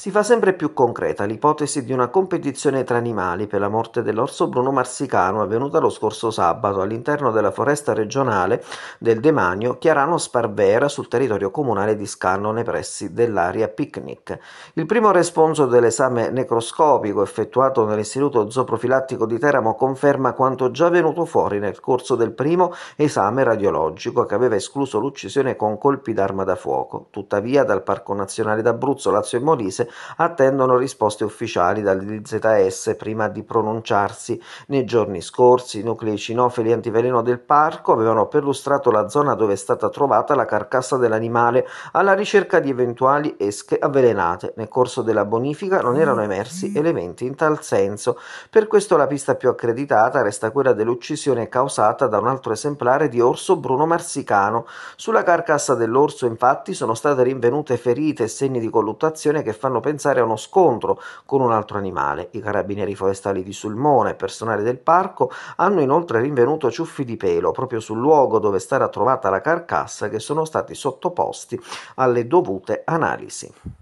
Si fa sempre più concreta l'ipotesi di una competizione tra animali per la morte dell'orso bruno marsicano avvenuta lo scorso sabato all'interno della foresta regionale del demanio Chiarano Sparvera sul territorio comunale di Scanno nei pressi dell'area picnic. Il primo responso dell'esame necroscopico effettuato nell'Istituto Zooprofilattico di Teramo conferma quanto già venuto fuori nel corso del primo esame radiologico che aveva escluso l'uccisione con colpi d'arma da fuoco. Tuttavia dal Parco Nazionale d'Abruzzo, Lazio e Molise attendono risposte ufficiali dall'IZS prima di pronunciarsi. Nei giorni scorsi i nuclei cinofili antiveleno del parco avevano perlustrato la zona dove è stata trovata la carcassa dell'animale alla ricerca di eventuali esche avvelenate. Nel corso della bonifica non mm. erano emersi elementi in tal senso. Per questo la pista più accreditata resta quella dell'uccisione causata da un altro esemplare di orso bruno marsicano. Sulla carcassa dell'orso infatti sono state rinvenute ferite e segni di colluttazione che fanno fanno pensare a uno scontro con un altro animale. I carabinieri forestali di Sulmone e personale del parco hanno inoltre rinvenuto ciuffi di pelo proprio sul luogo dove sarà trovata la carcassa che sono stati sottoposti alle dovute analisi.